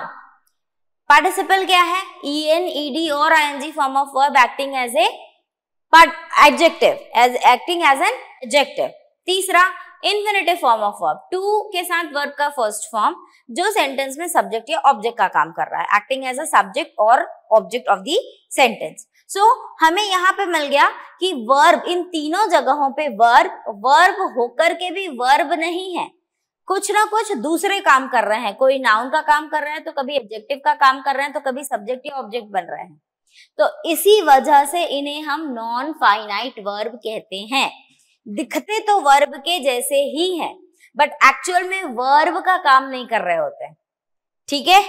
participle क्या है ई एन ई डी और G form of verb acting as a adjective as acting as an adjective तीसरा infinitive form of verb to के साथ verb का first form जो sentence में subject या ऑब्जेक्ट का काम कर रहा है एक्टिंग एज अ सब्जेक्ट और object of the sentence so so, हमें यहाँ पे मिल गया कि वर्ब इन तीनों जगहों पे वर्ब वर्ब होकर के भी वर्ब नहीं है कुछ ना कुछ दूसरे काम कर रहे हैं कोई नाउन तो का काम कर रहे हैं तो कभी ऑब्जेक्टिव का काम कर रहे हैं तो कभी सब्जेक्ट या ऑब्जेक्ट बन रहे हैं तो इसी वजह से इन्हें हम नॉन फाइनाइट वर्ब कहते हैं दिखते तो वर्ब के जैसे ही है बट एक्चुअल में वर्ब का काम नहीं कर रहे होते ठीक है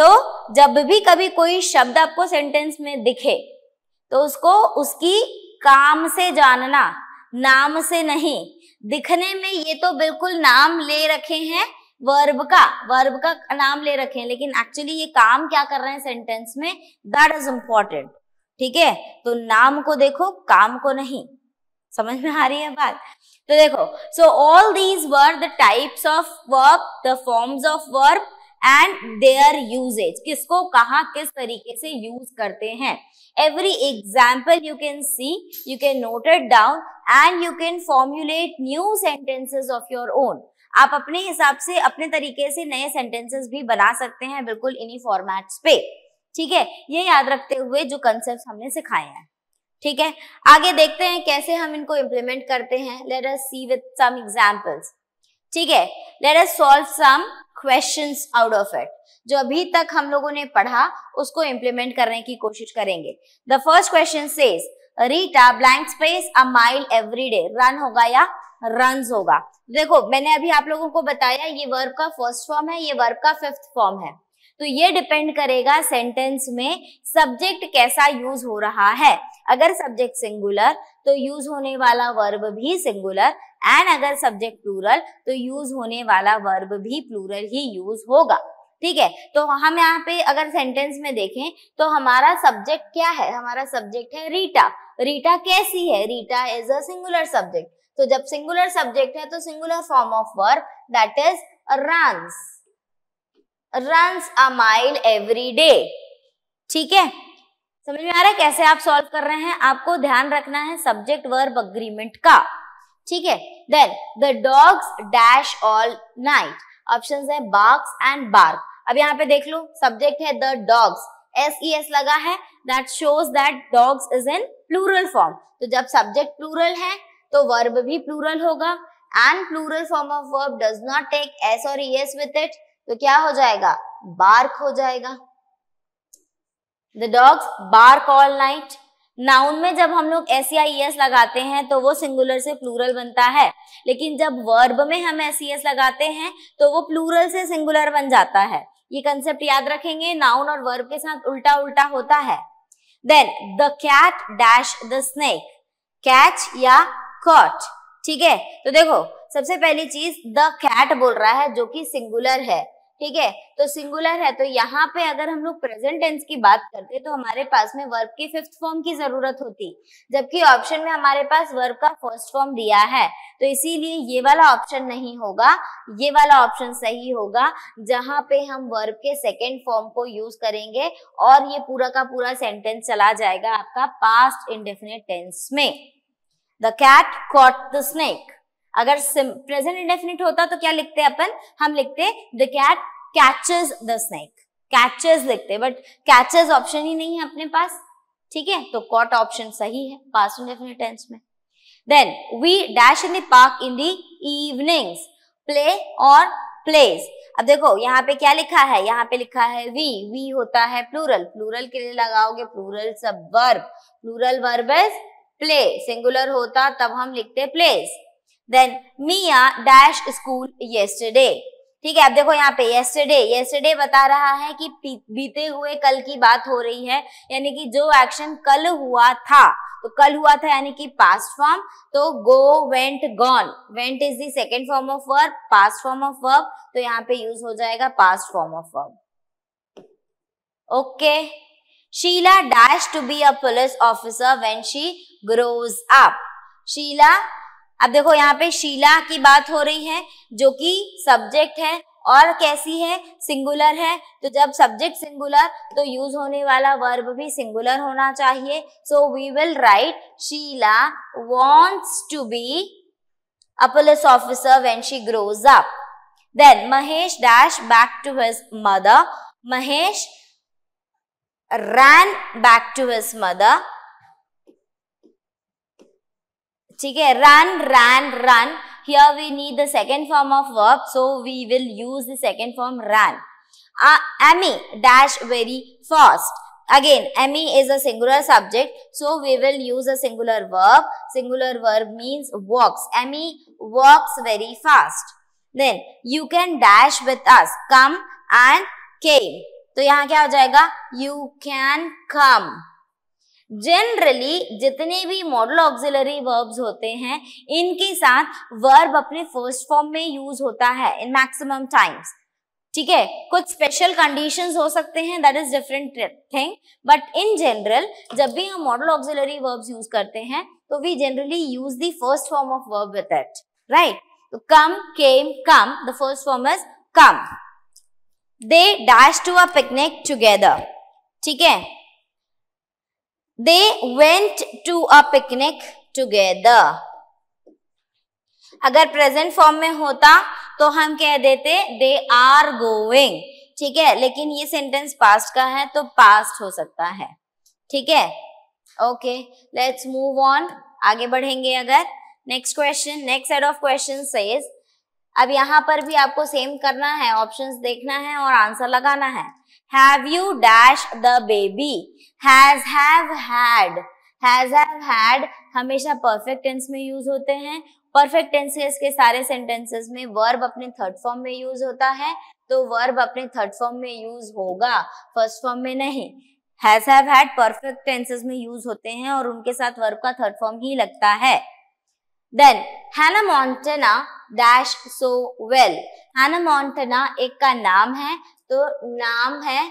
तो जब भी कभी कोई शब्द आपको सेंटेंस में दिखे तो उसको उसकी काम से जानना नाम से नहीं दिखने में ये तो बिल्कुल नाम ले रखे हैं वर्ब का वर्ब का नाम ले रखे हैं लेकिन एक्चुअली ये काम क्या कर रहे हैं सेंटेंस में दैट इज इंपॉर्टेंट ठीक है तो नाम को देखो काम को नहीं समझ में आ रही है बात तो देखो so all these were the types of verb the forms of verb and their usages किसको कहा किस तरीके से यूज करते हैं every example you can see, you can note it down and you can formulate new sentences of your own. आप अपने हिसाब से अपने तरीके से नए सेंटेंसेस भी बना सकते हैं बिल्कुल इन्हीं फॉर्मेट्स पे ठीक है ये याद रखते हुए जो कंसेप्ट हमने सिखाए हैं ठीक है आगे देखते हैं कैसे हम इनको इम्प्लीमेंट करते हैं let us see with some examples ठीक है let us solve some questions out of it जो अभी तक हम लोगों ने पढ़ा उसको इम्प्लीमेंट करने की कोशिश करेंगे the first question says Rita blank space a mile every day run होगा या रन होगा देखो मैंने अभी आप लोगों को बताया ये वर्ब का फर्स्ट फॉर्म है ये वर्ब का फिफ्थ फॉर्म है तो ये डिपेंड करेगा सेंटेंस में सब्जेक्ट कैसा यूज हो रहा है अगर सब्जेक्ट सिंगुलर तो यूज होने वाला वर्ब भी सिंगुलर एंड अगर सब्जेक्ट प्लूरल तो यूज होने वाला वर्ब भी प्लूरल ही यूज होगा ठीक है तो हम यहाँ पे अगर सेंटेंस में देखें तो हमारा सब्जेक्ट क्या है हमारा सब्जेक्ट है रीटा रीटा कैसी है Rita is a singular subject तो जब सिंगुलर सब्जेक्ट है तो singular form of verb that is runs runs a mile every day ठीक है समझ में आ रहा है कैसे आप सॉल्व कर रहे हैं आपको ध्यान रखना है सब्जेक्ट वर्ब अग्रीमेंट का ठीक है then the dogs dash all night option है बार्क्स एंड बार्क अब यहाँ पे देख लो सब्जेक्ट है the dogs s E s लगा है that shows that dogs is in plural form तो जब सब्जेक्ट प्लूरल है तो वर्ब भी प्लूरल होगा and plural form of verb does not take s और ई एस विथ इट तो क्या हो जाएगा बार्क हो जाएगा the dogs bark all night noun में जब हम लोग एस या एस लगाते हैं तो वो सिंगुलर से प्लूरल बनता है लेकिन जब वर्ब में हम एस एस e e लगाते हैं तो वो प्लूरल से सिंगुलर बन जाता है ये कंसेप्ट याद रखेंगे नाउन और वर्ब के साथ उल्टा उल्टा होता है then the cat dash the snake catch या कॉट ठीक है तो देखो सबसे पहली चीज द कैट बोल रहा है जो कि सिंगुलर है ठीक है तो सिंगुलर है तो यहाँ पे अगर हम लोग प्रेजेंट टेंस की बात करते तो हमारे पास में वर्ब की फिफ्थ फॉर्म की जरूरत होती जबकि ऑप्शन में हमारे पास वर्ब का फर्स्ट फॉर्म दिया है तो इसीलिए ये वाला ऑप्शन नहीं होगा ये वाला ऑप्शन सही होगा जहां पे हम वर्ब के सेकेंड फॉर्म को यूज करेंगे और ये पूरा का पूरा सेंटेंस चला जाएगा आपका पास्ट इंडेफिनेट टेंस में the cat caught the snake अगर प्रेजेंट इंडेफिनिट होता तो क्या लिखते अपन हम लिखते the cat catches the snake catches लिखते बट कैचेज ऑप्शन ही नहीं है अपने पास ठीक है तो कॉट ऑप्शन सही है पास इंडेफिनिट टेंस में then we dash in the park in the evenings play और प्लेस अब देखो यहाँ पे क्या लिखा है यहाँ पे लिखा है वी वी होता है प्लूरल प्लूरल के लिए लगाओगे प्लूरल सब verb plural verb is play singular होता तब हम लिखते plays then Mia dash school yesterday ठीक है अब देखो यहाँ पे येस्टरडे येस्टरडे बता रहा है कि बीते हुए कल की बात हो रही है यानी कि जो एक्शन कल हुआ था तो कल हुआ था यानी कि पास्ट फॉर्म तो go went gone went is the second form of verb past form of verb तो यहाँ पे यूज हो जाएगा past form of verb okay Sheela dash to be a police officer when she grows up Sheela अब देखो यहाँ पे शीला की बात हो रही है जो कि सब्जेक्ट है और कैसी है सिंगुलर है तो जब सब्जेक्ट सिंगुलर तो यूज होने वाला वर्ब भी सिंगुलर होना चाहिए so we will write Sheela wants to be a police officer when she grows up then Mahesh dash back to his mother Mahesh ran back to his mother ठीक है run run run here we need the second form of verb so we will use the second form ran uh, amy dash very fast again amy is a singular subject so we will use a singular verb singular verb means walks amy walks very fast then you can dash with us come and came तो यहाँ क्या हो जाएगा you can come generally जितने भी model auxiliary verbs होते हैं इनके साथ वर्ब अपने फर्स्ट फॉर्म में यूज होता है इन मैक्सिमम टाइम्स ठीक है कुछ स्पेशल कंडीशंस हो सकते हैं that is different thing but in general जब भी हम मॉडल ऑक्सिलरी वर्ब्स यूज करते हैं तो we generally use the first form of verb with it right तो come came come the first form is come they dash to a picnic together ठीक है They went to a picnic together. अगर present form में होता तो हम कह देते दे आर गोइंग ठीक है लेकिन ये सेंटेंस पास्ट का है तो पास्ट हो सकता है ठीक है ओके लेट्स मूव ऑन आगे बढ़ेंगे अगर next question next set of question says अब यहां पर भी आपको सेम करना है ऑप्शंस देखना है और आंसर लगाना है Have you dash the baby? Has have had. Has have had हमेशा परफेक्ट टेंस में यूज होते हैं परफेक्ट टेंसेस के सारे सेंटेंसेस में वर्ब अपने थर्ड फॉर्म में यूज होता है तो वर्ब अपने थर्ड फॉर्म में यूज होगा फर्स्ट फॉर्म में नहीं has have had perfect tenses में यूज होते हैं और उनके साथ वर्ब का थर्ड फॉर्म ही लगता है then hannah montana dash so well hannah montana एक का नाम है तो नाम है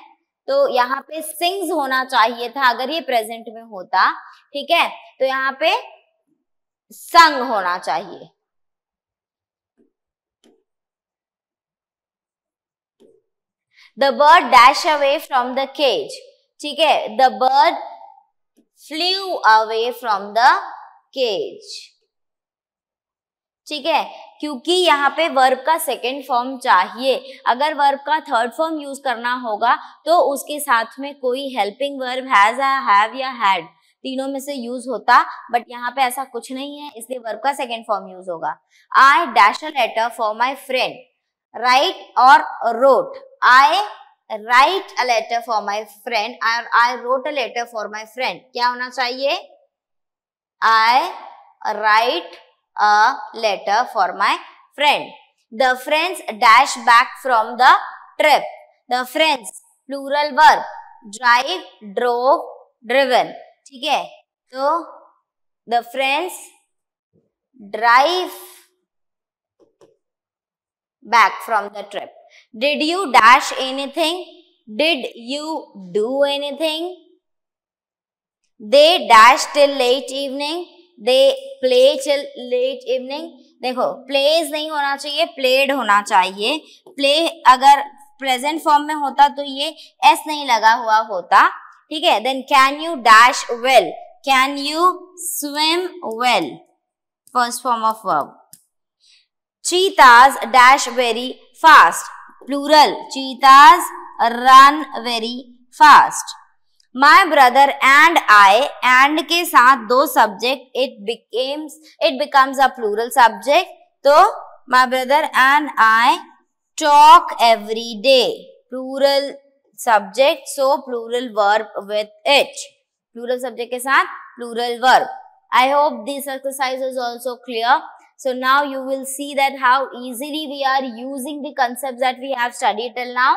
तो यहाँ पे सिंग्स होना चाहिए था अगर ये प्रेजेंट में होता ठीक है तो यहाँ पे संग होना चाहिए the bird dash away from the cage ठीक है the bird flew away from the cage ठीक है क्योंकि यहाँ पे वर्ब का सेकेंड फॉर्म चाहिए अगर वर्ब का थर्ड फॉर्म यूज करना होगा तो उसके साथ में कोई हेल्पिंग वर्ब हैज हैव या हैड तीनों में से यूज होता बट यहाँ पे ऐसा कुछ नहीं है इसलिए वर्ब का सेकेंड फॉर्म यूज होगा I dash a letter for my friend write और wrote I write a letter for my friend और I wrote a letter for my friend क्या होना चाहिए I write a letter for my friend. The friends dash back from the trip. The friends, plural verb, drive, drove, driven. ठीक है तो the friends drive back from the trip. Did you dash anything? Did you do anything? They dashed till late evening. They play चल late evening देखो plays नहीं होना चाहिए played होना चाहिए प्ले अगर प्रेजेंट फॉर्म में होता तो ये एस नहीं लगा हुआ होता ठीक है then can you dash well can you swim well first form of verb cheetahs dash very fast plural cheetahs run very fast my brother and I and के साथ दो subject it becomes it becomes a plural subject तो my brother and I talk every day plural subject so plural verb with it plural subject के साथ plural verb I hope this exercise is also clear so now you will see that how easily we are using the concepts that we have studied till now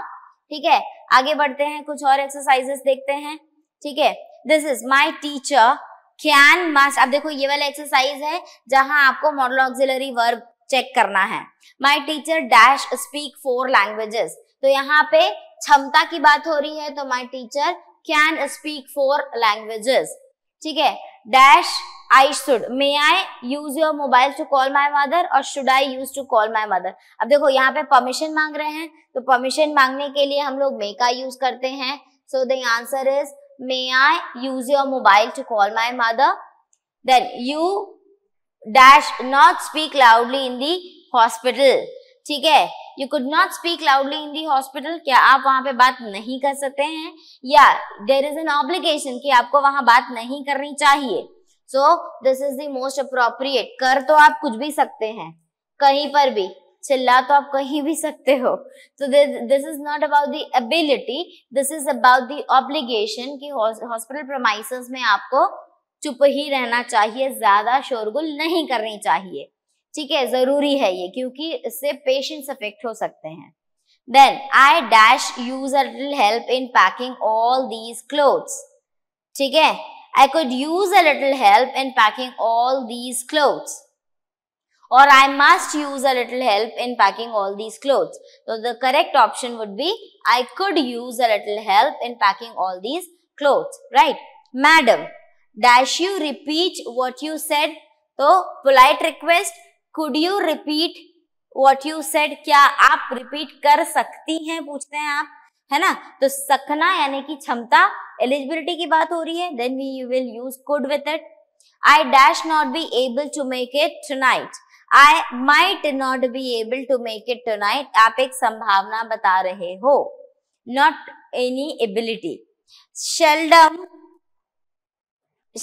ठीक है आगे बढ़ते हैं कुछ और exercises देखते हैं ठीक है this is my teacher can must अब देखो ये वाला एक्सरसाइज है जहां आपको मॉडल ऑक्सिलरी वर्ब चेक करना है my teacher dash speak four languages तो यहाँ पे क्षमता की बात हो रही है तो my teacher can speak four languages ठीक है dash I should may I use your mobile to call my mother और should I use to call my mother अब देखो यहाँ पे परमिशन मांग रहे हैं तो परमिशन मांगने के लिए हम लोग मे का यूज करते हैं so the answer is may I use your mobile to call my mother? Then you dash not speak loudly in the hospital ठीक है you could not speak loudly in the hospital क्या आप वहां पे बात नहीं कर सकते हैं या देर इज एन ऑब्लिगेशन कि आपको वहां बात नहीं करनी चाहिए so this is the most appropriate कर तो आप कुछ भी सकते हैं कहीं पर भी चिल्ला तो आप कहीं भी सकते हो तो this is not about the ability this is about the obligation कि हॉस्पिटल प्रोमाइस में आपको चुप ही रहना चाहिए ज्यादा शोरगुल नहीं करनी चाहिए ठीक है जरूरी है ये क्योंकि इससे पेशेंट्स अफेक्ट हो सकते हैं then I dash use help in packing all these all ठीक है I could use a little help in packing all these clothes or I must use a little help in packing all these clothes. So the correct option would be I could use a little help in packing all these clothes, right? Madam, dash you repeat what you said? So polite request, could you repeat what you said? क्या आप repeat कर सकती हैं पूछते हैं आप है ना तो सकना यानी कि क्षमता एलिजिबिलिटी की बात हो रही है then we you will use could it. It I dash not be able to make it I might not be able to make it tonight आप एक संभावना बता रहे हो नॉट एनी एबिलिटी शेल्डम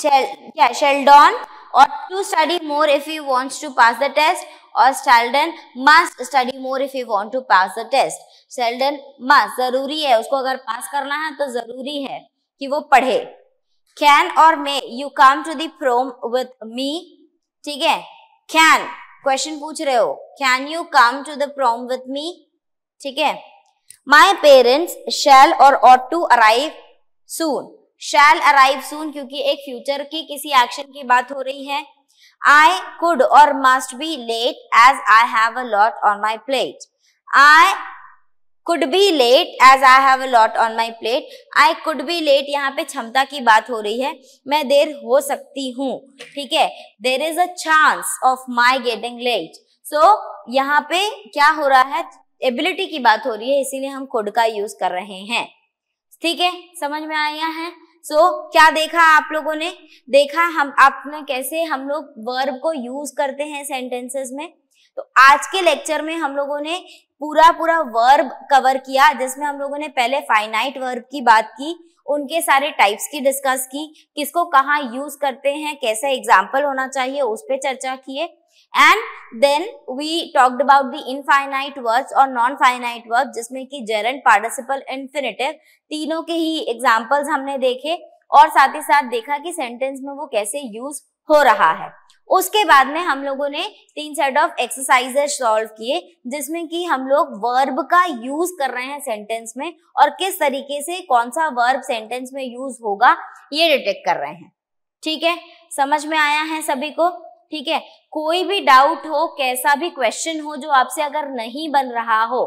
क्या Sheldon ought to study more if you want to pass the test और Sheldon must study more if you want to pass the test Sheldon must जरूरी है उसको अगर पास करना है तो जरूरी है कि वो पढ़े कैन और मे यू कम टू दोम विथ मी ठीक है कैन क्वेश्चन पूछ रहे हो can you come to the prom with me ठीक है माई पेरेंट्स शैल और ought to arrive soon shall arrive soon क्योंकि एक फ्यूचर की किसी एक्शन की बात हो रही है I could or must be late as I have a lot on my plate. I could be late as I have a lot on my plate I could be late यहाँ पे क्षमता की बात हो रही है मैं देर हो सकती हूँ ठीक है there is a chance of my getting late so यहाँ पे क्या हो रहा है एबिलिटी की बात हो रही है इसीलिए हम कुड का यूज कर रहे हैं ठीक है समझ में आया है सो so, क्या देखा आप लोगों ने देखा हम आपने कैसे हम लोग वर्ब को यूज करते हैं सेंटेंसेस में तो आज के लेक्चर में हम लोगों ने पूरा पूरा वर्ब कवर किया जिसमें हम लोगों ने पहले फाइनाइट वर्ब की बात की उनके सारे टाइप्स की डिस्कस की किसको कहाँ यूज करते हैं कैसे एग्जाम्पल होना चाहिए उस पर चर्चा किए and then we talked about the infinite verbs और नॉन फाइनाइट वर्ब जिसमें कि जेरन पार्टिसिपल इन्फिनेटिव तीनों के ही एग्जाम्पल्स हमने देखे और साथ ही साथ देखा कि सेंटेंस में वो कैसे यूज हो रहा है उसके बाद में हम लोगों ने तीन सेट ऑफ एक्सरसाइजेस सॉल्व किए जिसमें कि हम लोग वर्ब का यूज कर रहे हैं सेंटेंस में और किस तरीके से कौन सा वर्ब सेंटेंस में यूज होगा ये डिटेक्ट कर रहे हैं ठीक है समझ में आया है सभी को ठीक है कोई भी डाउट हो कैसा भी क्वेश्चन हो जो आपसे अगर नहीं बन रहा हो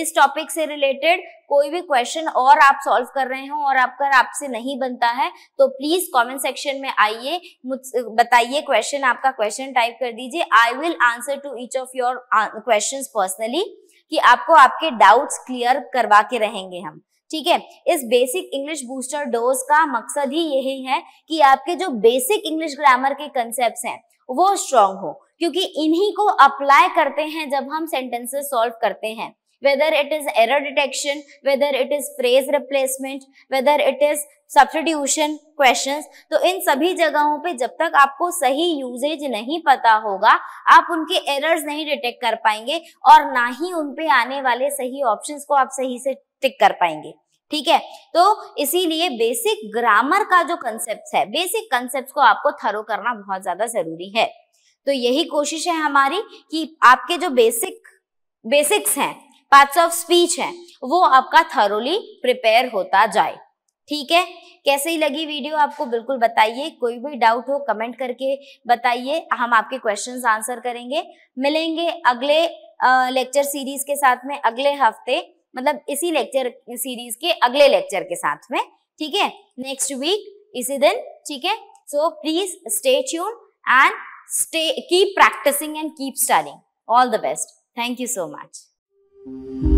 इस टॉपिक से रिलेटेड कोई भी क्वेश्चन और आप सॉल्व कर रहे हो और आपका आपसे नहीं बनता है तो प्लीज कमेंट सेक्शन में आइए मुझ बताइए क्वेश्चन आपका क्वेश्चन टाइप कर दीजिए I will answer to each of your question personally कि आपको आपके डाउट्स क्लियर करवा के रहेंगे हम ठीक है इस बेसिक इंग्लिश बूस्टर डोज का मकसद ही यही है कि आपके जो बेसिक इंग्लिश ग्रामर के कंसेप्ट हैं वो स्ट्रांग हो क्योंकि इन्हीं को अप्लाई करते हैं जब हम सेंटेंसेस सॉल्व करते हैं whether it is error detection whether it is phrase replacement whether it is substitution question तो इन सभी जगहों पे जब तक आपको सही यूजेज नहीं पता होगा आप उनके एरर्स नहीं डिटेक्ट कर पाएंगे और ना ही उन पे आने वाले सही ऑप्शंस को आप सही से टिक कर पाएंगे ठीक है तो इसीलिए बेसिक ग्रामर का जो कंसेप्ट है बेसिक कंसेप्ट को आपको थरो करना बहुत ज्यादा जरूरी है तो यही कोशिश है हमारी कि आपके जो बेसिक बेसिक्स हैं पार्ट्स ऑफ स्पीच हैं वो आपका थरोली प्रिपेयर होता जाए ठीक है कैसे ही लगी वीडियो आपको बिल्कुल बताइए कोई भी डाउट हो कमेंट करके बताइए हम आपके क्वेश्चंस आंसर करेंगे मिलेंगे अगले लेक्चर सीरीज के साथ में अगले हफ्ते मतलब इसी लेक्चर सीरीज के अगले लेक्चर के साथ में ठीक है नेक्स्ट वीक इसी दिन ठीक है so please stay tune and stay keep practicing and keep studying all the best thank you so much